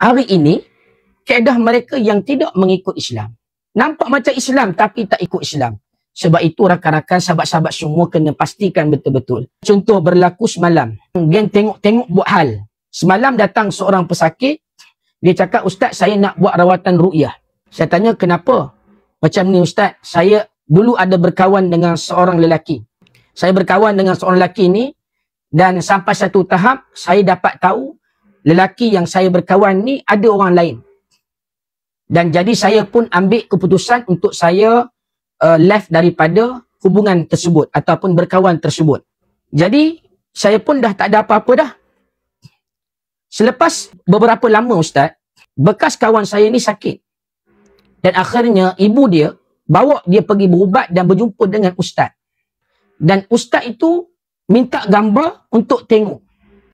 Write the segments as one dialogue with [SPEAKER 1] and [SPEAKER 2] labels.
[SPEAKER 1] hari ini keadaan mereka yang tidak mengikut Islam. Nampak macam Islam tapi tak ikut Islam. Sebab itu rakan-rakan sahabat-sahabat semua kena pastikan betul-betul. Contoh berlaku semalam. Geng tengok-tengok buat hal. Semalam datang seorang pesakit. Dia cakap, Ustaz saya nak buat rawatan ru'yah. Saya tanya, kenapa? Macam ni Ustaz, saya dulu ada berkawan dengan seorang lelaki. Saya berkawan dengan seorang lelaki ni. Dan sampai satu tahap, saya dapat tahu lelaki yang saya berkawan ni ada orang lain. Dan jadi saya pun ambil keputusan untuk saya uh, left daripada hubungan tersebut ataupun berkawan tersebut. Jadi saya pun dah tak ada apa-apa dah. Selepas beberapa lama Ustaz, bekas kawan saya ni sakit. Dan akhirnya ibu dia bawa dia pergi berubat dan berjumpa dengan Ustaz. Dan Ustaz itu minta gambar untuk tengok.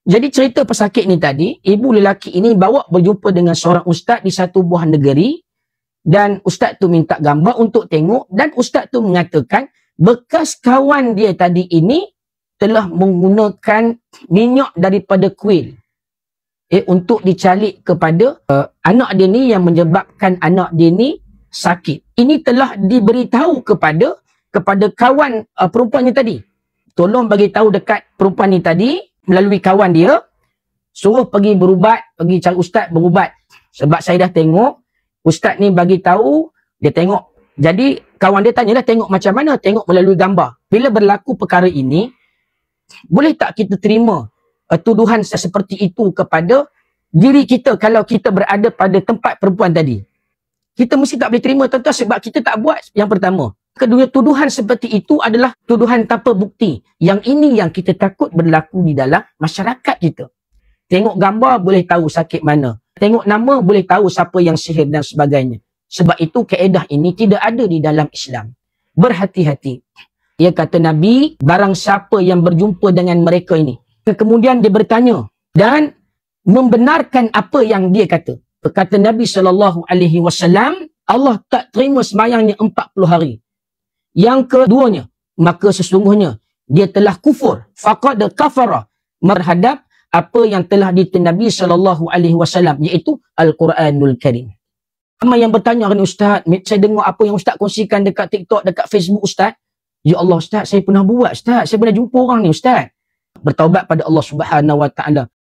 [SPEAKER 1] Jadi cerita pesakit ni tadi, ibu lelaki ini bawa berjumpa dengan seorang ustaz di satu buah negeri dan ustaz tu minta gambar untuk tengok dan ustaz tu mengatakan bekas kawan dia tadi ini telah menggunakan minyak daripada kuil eh, untuk dicalik kepada uh, anak dia ni yang menyebabkan anak dia ni sakit. Ini telah diberitahu kepada kepada kawan uh, perempuan ni tadi. Tolong bagi tahu dekat perempuan ni tadi melalui kawan dia suruh pergi berubat, pergi cari ustaz berubat. Sebab saya dah tengok ustaz ni bagi tahu dia tengok. Jadi kawan dia tanya lah tengok macam mana? Tengok melalui gambar. Bila berlaku perkara ini, boleh tak kita terima uh, tuduhan seperti itu kepada diri kita kalau kita berada pada tempat perempuan tadi? Kita mesti tak boleh terima tuan-tuan sebab kita tak buat yang pertama. Kedua tuduhan seperti itu adalah tuduhan tanpa bukti. Yang ini yang kita takut berlaku di dalam masyarakat kita. Tengok gambar boleh tahu sakit mana. Tengok nama boleh tahu siapa yang sihir dan sebagainya. Sebab itu keedah ini tidak ada di dalam Islam. Berhati-hati. Dia kata Nabi, barang siapa yang berjumpa dengan mereka ini. Kemudian dia bertanya dan membenarkan apa yang dia kata. Kata Nabi SAW, Allah tak terima semayangnya 40 hari. Yang keduanya, maka sesungguhnya dia telah kufur. Faqad kafara merhadap apa yang telah ditunjuk Nabi sallallahu alaihi wasallam iaitu Al-Quranul Karim. Ramai yang bertanya kepada ustaz, saya dengar apa yang ustaz kongsikan dekat TikTok, dekat Facebook ustaz. Ya Allah ustaz, saya pernah buat ustaz, saya pernah jumpa orang ni ustaz. Bertaubat pada Allah Subhanahu wa taala.